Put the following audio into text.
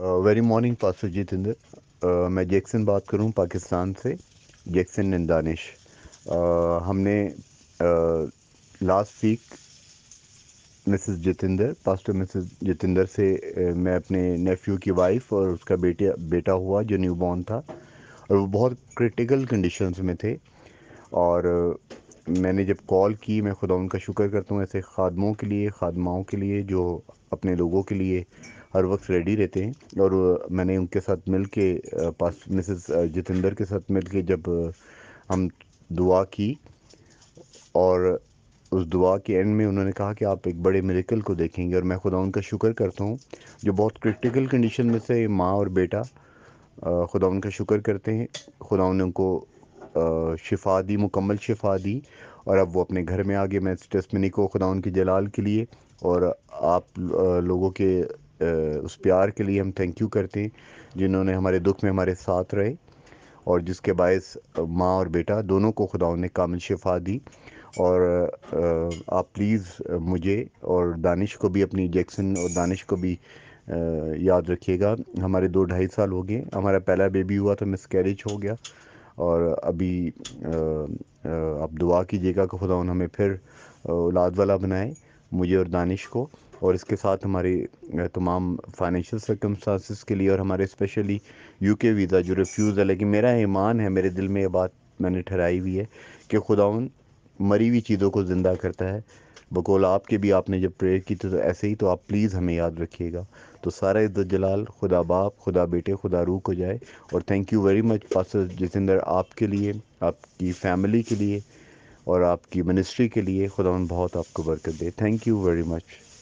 very morning pastor Jitendra uh, मैं Jackson बात करूं पाकिस्तान से जैक्सन एंड दानिश uh, हमने last week Mrs Jitendra pastor Mrs Jitendra से uh, मैं अपने नेफ्यू की वाइफ और उसका बेटे बेटा हुआ जो न्यू बॉर्न था और वो बहुत क्रिटिकल कंडीशंस में थे और मैंने जब कॉल की मैं खुदा उनका शुक्र करता हूँ ऐसे खादमों के लिए खादमाओं के लिए जो अपने लोगों के लिए हर वक्त रेडी रहते हैं और मैंने उनके साथ मिल के पास मिसेस जितेंद्र के साथ मिल के जब हम दुआ की और उस दुआ के एंड में उन्होंने कहा कि आप एक बड़े मेरिकल को देखेंगे और मैं खुदा उनका शुक्र करता हूँ जो बहुत क्रिटिकल कंडीशन में से माँ और बेटा खुदा उनका शुक्र करते हैं खुदा ने उनको शिफा दी मुकम्मल शिफा दी और अब वो अपने घर में आ गए मैं टेस्ट टेस्टमनी को खुदा उनके जलाल के लिए और आप लोगों के उस प्यार के लिए हम थैंक यू करते हैं जिन्होंने हमारे दुख में हमारे साथ रहे और जिसके बायस माँ और बेटा दोनों को खुदाओं ने कामिल शिफा दी और आप प्लीज़ मुझे और दानिश को भी अपनी जैक्सन और दानिश को भी याद रखिएगा हमारे दो ढाई साल हो गए हमारा पहला बेबी हुआ मिस तो मिसकैरेज हो गया और अभी आप दुआ कीजिएगा कि खुदा हमें फिर औलाद वाला बनाए मुझे और दानिश को और इसके साथ हमारे तमाम फाइनेंशियल सर्कमस्टांसिस के लिए और हमारे स्पेशली यूके वीज़ा जो रिफ्यूज़ है लेकिन मेरा ईमान है मेरे दिल में ये बात मैंने ठहराई हुई है कि खुदावन मरी हुई चीज़ों को ज़िंदा करता है बकोल आपके भी आपने जब प्रेयर की तो ऐसे ही तो आप प्लीज़ हमें याद रखिएगा तो सारा इज़्ज़त जलाल खुदा बाप खुदा बेटे खुदा रूह को जाए और thank you very much pastor Jitendra आपके लिए आपकी फैमिली के लिए और आपकी मिनिस्ट्री के लिए खुदा बहुत आपको बरकत दे थैंक यू वेरी मच